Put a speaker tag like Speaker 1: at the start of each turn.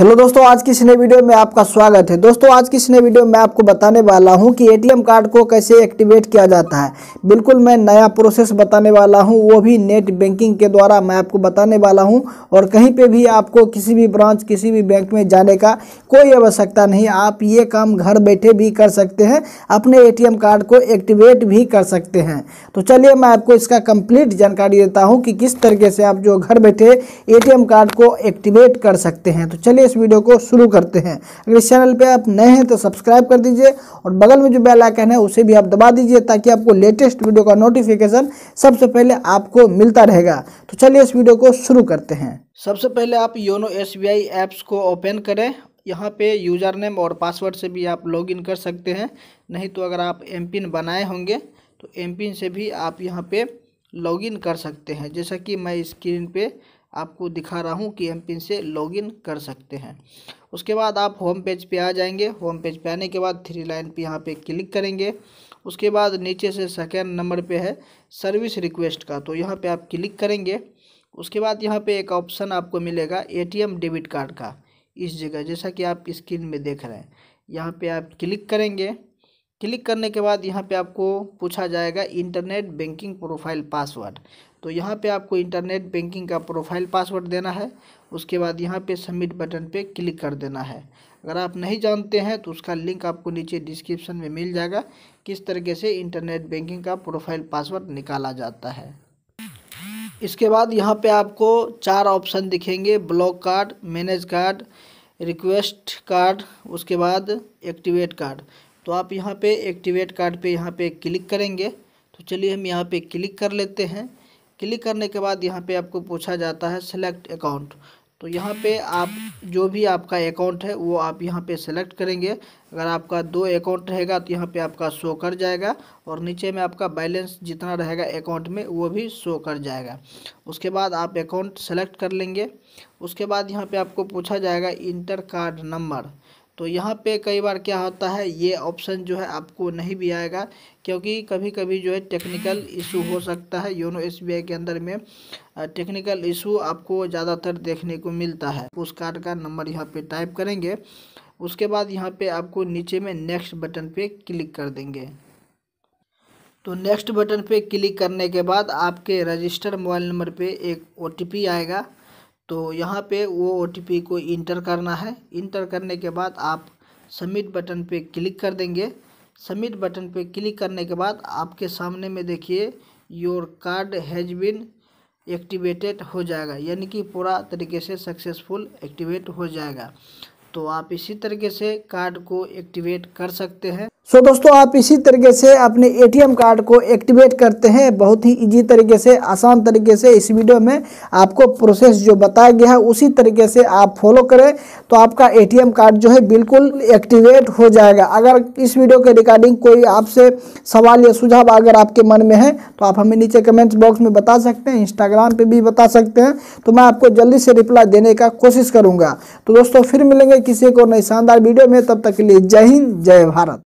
Speaker 1: hello दोस्तों आज की इस नए वीडियो में आपका स्वागत है दोस्तों आज की इस नए वीडियो में आपको बताने वाला हूं कि एटीएम कार्ड को कैसे एक्टिवेट किया जाता है बिल्कुल मैं नया प्रोसेस बताने वाला हूं वो भी नेट बैंकिंग के द्वारा मैं आपको बताने वाला हूं और कहीं पे भी आपको किसी भी ब्रांच किसी भी बैंक में जाने का कोई आवश्यकता नहीं आप ये काम घर बैठे भी कर सकते हैं अपने ए कार्ड को एक्टिवेट भी कर सकते हैं तो चलिए मैं आपको इसका कम्प्लीट जानकारी देता हूँ कि किस तरीके से आप जो घर बैठे ए कार्ड को एक्टिवेट कर सकते हैं तो चलिए इस वीडियो को शुरू करते हैं अगर इस चैनल पे आप नए हैं तो सब्सक्राइब कर दीजिए और बगल में जो बेल आइकन है उसे भी आप दबा दीजिए ताकि आपको लेटेस्ट वीडियो का नोटिफिकेशन सबसे पहले आपको मिलता रहेगा तो चलिए इस वीडियो को शुरू करते हैं सबसे पहले आप योनो एस ऐप्स को ओपन करें यहाँ पे यूज़र नेम और पासवर्ड से भी आप लॉगिन कर सकते हैं नहीं तो अगर आप एम पिन बनाए होंगे तो एम पिन से भी आप यहाँ पे लॉगिन कर सकते हैं जैसा कि मैं स्क्रीन पे आपको दिखा रहा हूँ कि एम पिन से लॉगिन कर सकते हैं उसके बाद आप होम पेज पे आ जाएंगे होम पेज पे आने के बाद थ्री लाइन पे यहाँ पे क्लिक करेंगे उसके बाद नीचे से सेकेंड नंबर पे है सर्विस रिक्वेस्ट का तो यहाँ पे आप क्लिक करेंगे उसके बाद यहाँ पे एक ऑप्शन आपको मिलेगा ए डेबिट कार्ड का इस जगह जैसा कि आप स्क्रीन में देख रहे हैं यहाँ पर आप क्लिक करेंगे क्लिक करने के बाद यहाँ पे आपको पूछा जाएगा इंटरनेट बैंकिंग प्रोफाइल पासवर्ड तो यहाँ पे आपको इंटरनेट बैंकिंग का प्रोफाइल पासवर्ड देना है उसके बाद यहाँ पे सबमिट बटन पे क्लिक कर देना है अगर आप नहीं जानते हैं तो उसका लिंक आपको नीचे डिस्क्रिप्शन में मिल जाएगा किस तरीके से इंटरनेट बैंकिंग का प्रोफाइल पासवर्ड निकाला जाता है इसके बाद यहाँ पर आपको चार ऑप्शन दिखेंगे block card manage card request card उसके बाद एक्टिवेट कार्ड तो आप यहाँ पे एक्टिवेट कार्ड पे यहाँ पे क्लिक करेंगे तो चलिए हम यहाँ पे क्लिक कर लेते हैं क्लिक करने के बाद यहाँ पे आपको पूछा जाता है सेलेक्ट अकाउंट तो यहाँ पे आप जो भी आपका अकाउंट है वो आप यहाँ पे सेलेक्ट करेंगे अगर आपका दो अकाउंट रहेगा तो यहाँ पे आपका शो कर जाएगा और नीचे में आपका बैलेंस जितना रहेगा अकाउंट में वो भी शो कर जाएगा उसके बाद आप अकाउंट सेलेक्ट कर लेंगे उसके बाद यहाँ पे आपको पूछा जाएगा इंटर कार्ड नंबर तो यहाँ पे कई बार क्या होता है ये ऑप्शन जो है आपको नहीं भी आएगा क्योंकि कभी कभी जो है टेक्निकल इशू हो सकता है योनो एस के अंदर में टेक्निकल इशू आपको ज़्यादातर देखने को मिलता है उस कार्ड का नंबर यहाँ पे टाइप करेंगे उसके बाद यहाँ पे आपको नीचे में नेक्स्ट बटन पे क्लिक कर देंगे तो नेक्स्ट बटन पे क्लिक करने के बाद आपके रजिस्टर मोबाइल नंबर पे एक ओ आएगा तो यहाँ पे वो ओ को इंटर करना है इंटर करने के बाद आप सबमिट बटन पे क्लिक कर देंगे सबमिट बटन पे क्लिक करने के बाद आपके सामने में देखिए your card has been activated हो जाएगा यानी कि पूरा तरीके से सक्सेसफुल एक्टिवेट हो जाएगा तो आप इसी तरीके से कार्ड को एक्टिवेट कर सकते हैं सो दोस्तों आप इसी तरीके से अपने एटीएम कार्ड को एक्टिवेट करते हैं बहुत ही इजी तरीके से आसान तरीके से इस वीडियो में आपको प्रोसेस जो बताया गया है उसी तरीके से आप फॉलो करें तो आपका एटीएम कार्ड जो है बिल्कुल एक्टिवेट हो जाएगा अगर इस वीडियो के रिकॉर्डिंग कोई आपसे सवाल या सुझाव अगर आपके मन में है तो आप हमें नीचे कमेंट्स बॉक्स में बता सकते हैं इंस्टाग्राम पर भी बता सकते हैं तो मैं आपको जल्दी से रिप्लाई देने का कोशिश करूँगा तो दोस्तों फिर मिलेंगे किसी को नई शानदार वीडियो में तब तक के लिए जय हिंद जय भारत